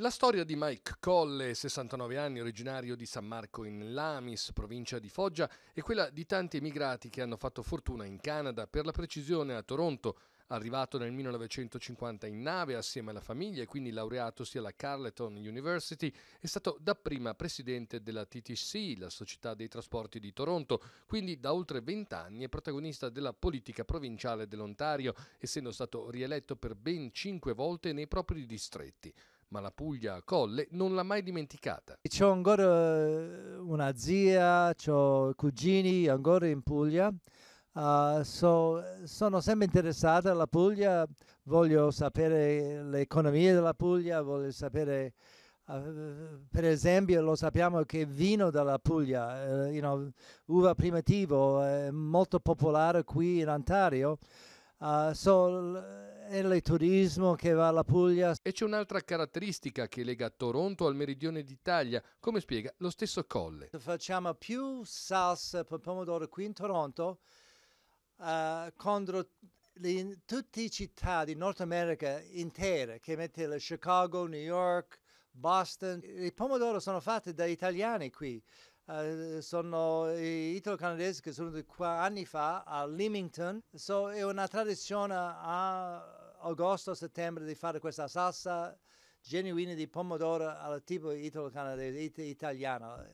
La storia di Mike Colle, 69 anni, originario di San Marco in Lamis, provincia di Foggia, è quella di tanti emigrati che hanno fatto fortuna in Canada, per la precisione a Toronto, arrivato nel 1950 in nave assieme alla famiglia e quindi laureatosi alla Carleton University, è stato dapprima presidente della TTC, la Società dei Trasporti di Toronto, quindi da oltre vent'anni è protagonista della politica provinciale dell'Ontario, essendo stato rieletto per ben cinque volte nei propri distretti ma la Puglia a Colle non l'ha mai dimenticata. C'ho ancora eh, una zia, ho cugini ancora in Puglia. Uh, so, sono sempre interessata alla Puglia, voglio sapere l'economia della Puglia, voglio sapere, uh, per esempio, lo sappiamo che il vino della Puglia, uh, you know, uva primitivo, è eh, molto popolare qui in Ontario. Ah, so, è il turismo che va alla Puglia. E c'è un'altra caratteristica che lega Toronto al meridione d'Italia, come spiega lo stesso Colle. Facciamo più salsa per pomodoro qui in Toronto eh, contro le, tutte le città di Nord America intere, che mette Chicago, New York, Boston. I pomodori sono fatti da italiani qui. Uh, sono eh, italo-canadesi che sono di qua anni fa a Leamington. So, è una tradizione a agosto-settembre di fare questa salsa genuina di pomodoro al tipo italo-canadese, it- italiano.